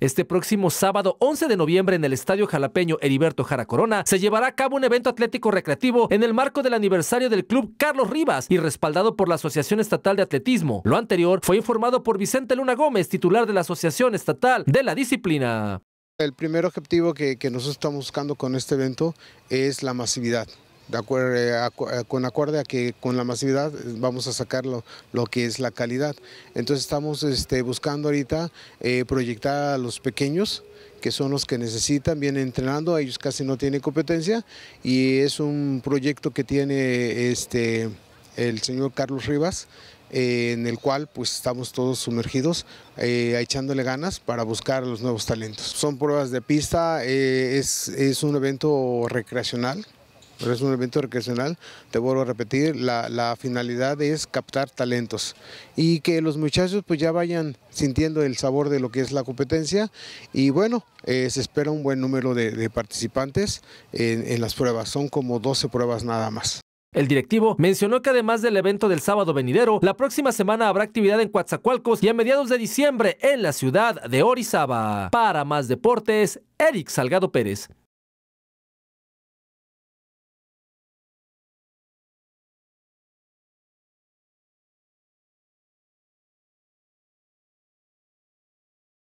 Este próximo sábado 11 de noviembre en el Estadio Jalapeño Heriberto Jara Corona se llevará a cabo un evento atlético recreativo en el marco del aniversario del club Carlos Rivas y respaldado por la Asociación Estatal de Atletismo. Lo anterior fue informado por Vicente Luna Gómez, titular de la Asociación Estatal de la Disciplina. El primer objetivo que, nos nosotros estamos buscando con este evento es la masividad de eh, eh, acuerdo, con acorde a que con la masividad eh, vamos a sacar lo, que es la calidad. Entonces estamos este, buscando ahorita proyectar a los pequeños, que son los que necesitan, vienen entrenando, ellos casi no tienen competencia y es un proyecto que tiene este, el señor Carlos Rivas, en el cual pues estamos todos sumergidos echándole ganas para buscar los nuevos talentos. Son pruebas de pista, es, es un evento recreacional es un evento recreacional, te vuelvo a repetir, la, finalidad es captar talentos y que los muchachos pues ya vayan sintiendo el sabor de lo que es la competencia y bueno, eh, se espera un buen número de, participantes en, en las pruebas, son como 12 pruebas nada más. El directivo mencionó que además del evento del sábado venidero, la próxima semana habrá actividad en Coatzacoalcos y a mediados de diciembre en la ciudad de Orizaba. Para más deportes, Eric Salgado Pérez.